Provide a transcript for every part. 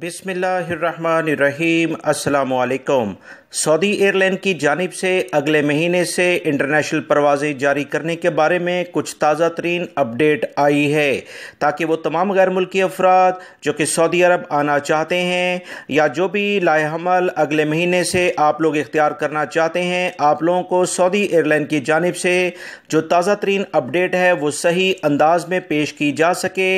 बिसमीम् अल्लाम Saudi airline की जानब से अगले महीने से इंटरनेशनल परवाज़ें जारी करने के बारे में कुछ ताज़ा तरीन अपडेट आई है ताकि वो तमाम गैर मुल्की अफराद जो कि सऊदी अरब आना चाहते हैं या जो भी लाहमल अगले महीने से आप लोग इख्तियार करना चाहते हैं आप लोगों को सऊदी एयरलाइन की जानब से जो ताज़ा तरीन अपडेट है वो सही अंदाज में पेश की जा सके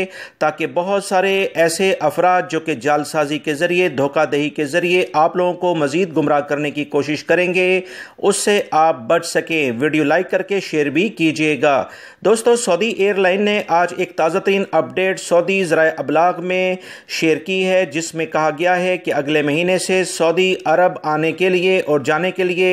ताकि बहुत सारे ऐसे अफराद जो कि जालसाजी के ज़रिए धोखादही के ज़रिए आप लोगों को मज़ीद गुमराह करने करने की कोशिश करेंगे उससे आप बच सकें वीडियो लाइक करके शेयर भी कीजिएगा दोस्तों सऊदी एयरलाइन ने आज एक ताज़ा तरीन अपडेट सऊदी ज़रा अबलाग में शेयर की है जिसमें कहा गया है कि अगले महीने से सऊदी अरब आने के लिए और जाने के लिए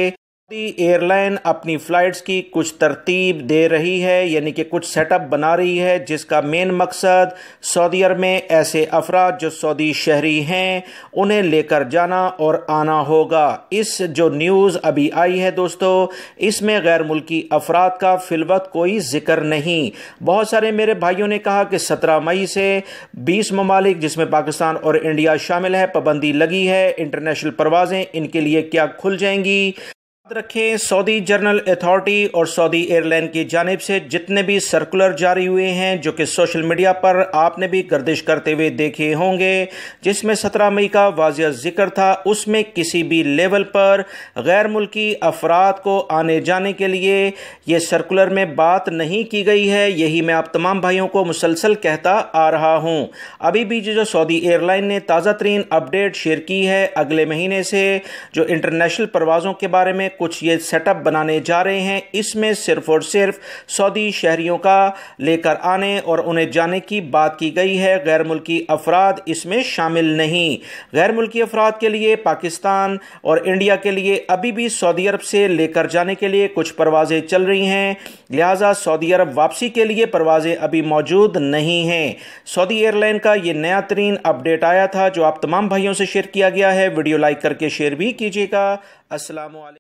एयरलाइन अपनी फ़्लाइट्स की कुछ तरतीब दे रही है यानी कि कुछ सेटअप बना रही है जिसका मेन मकसद सऊदी अरब में ऐसे अफराद जो सऊदी शहरी हैं उन्हें लेकर जाना और आना होगा इस जो न्यूज़ अभी आई है दोस्तों इसमें गैर मुल्की अफराद का फिलवत कोई ज़िक्र नहीं बहुत सारे मेरे भाइयों ने कहा कि सत्रह मई से बीस ममालिक जिसमें पाकिस्तान और इंडिया शामिल है पाबंदी लगी है इंटरनेशनल परवाज़ें इनके लिए क्या खुल जाएंगी याद रखें सऊदी जर्नल अथॉरिटी और सऊदी एयरलाइन की जानब से जितने भी सर्कुलर जारी हुए हैं जो कि सोशल मीडिया पर आपने भी गर्दिश करते हुए देखे होंगे जिसमें सत्रह मई का वाजिया जिक्र था उसमें किसी भी लेवल पर गैर मुल्की अफराद को आने जाने के लिए ये सर्कुलर में बात नहीं की गई है यही मैं आप तमाम भाइयों को मुसलसल कहता आ रहा हूँ अभी भी जो सऊदी एयरलाइन ने ताज़ा तरीन अपडेट शेयर की है अगले महीने से जो इंटरनेशनल परवाज़ों के बारे में कुछ ये सेटअप बनाने जा रहे हैं इसमें सिर्फ और सिर्फ सऊदी शहरियों का लेकर आने और उन्हें जाने की बात की गई है गैर मुल्की अफराद इसमें शामिल नहीं गैर मुल्की अफराद के लिए पाकिस्तान और इंडिया के लिए अभी भी सऊदी अरब से लेकर जाने के लिए कुछ परवाज़ें चल रही हैं लिहाजा सऊदी अरब वापसी के लिए परवाज़ें अभी मौजूद नहीं हैं सऊदी एयरलाइन का ये नया तरीन अपडेट आया था जो आप तमाम भाइयों से शेयर किया गया है वीडियो लाइक करके शेयर भी कीजिएगा असल